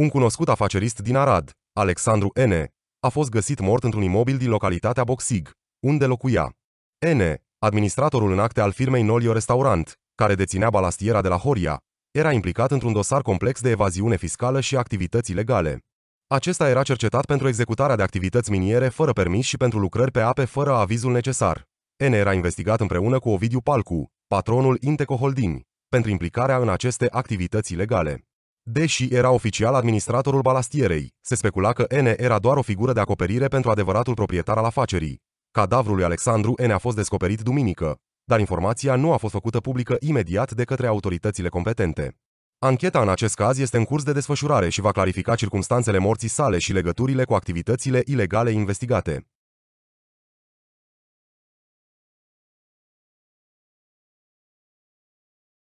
Un cunoscut afacerist din Arad, Alexandru N., a fost găsit mort într-un imobil din localitatea Boxig, unde locuia. N., administratorul în acte al firmei Nolio Restaurant, care deținea balastiera de la Horia, era implicat într-un dosar complex de evaziune fiscală și activități ilegale. Acesta era cercetat pentru executarea de activități miniere fără permis și pentru lucrări pe ape fără avizul necesar. N era investigat împreună cu Ovidiu Palcu, patronul Inteco Holding, pentru implicarea în aceste activități ilegale. Deși era oficial administratorul balastierei, se specula că N era doar o figură de acoperire pentru adevăratul proprietar al afacerii. Cadavrul lui Alexandru N a fost descoperit duminică, dar informația nu a fost făcută publică imediat de către autoritățile competente. Ancheta în acest caz este în curs de desfășurare și va clarifica circumstanțele morții sale și legăturile cu activitățile ilegale investigate.